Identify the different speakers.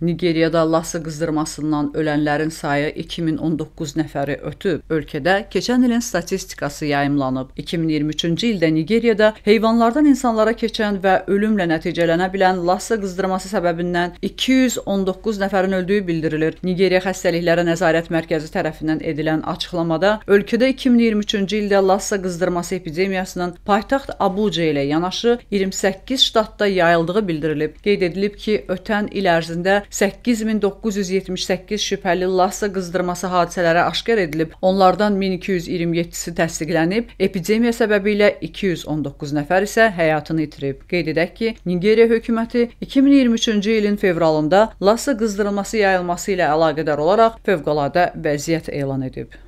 Speaker 1: Nigeriyada Lassa qızdırmasından ölənlərin sayı 2019 nəfəri ötüb. Ölkədə keçən ilin statistikası yayımlanıb. 2023-cü ildə Nigeriyada heyvanlardan insanlara keçən və ölümlə nəticələnə bilən Lassa qızdırması səbəbindən 219 nəfərin öldüyü bildirilir. Nigeriya xəstəliklərə nəzarət mərkəzi tərəfindən edilən açıqlamada ölkədə 2023-cü ildə Lassa qızdırması epidemiyasının paytaxt Abuja ilə yanaşı 28 ştatda yayıldığı bildirilib. Qeyd edilib ki, ötən il ərzində 8978 şübhəli Lassa qızdırması hadisələri aşkar edilib. Onlardan 1227-si təsdiqlənib, epidemiya səbəbi ilə 219 nəfər isə həyatını itirib. Qeyd edək ki, Nigeriya hökuməti 2023-cü ilin fevralında Lassa qızdırılması yayılması ilə əlaqədar olaraq fövqəladə vəziyyət elan edib.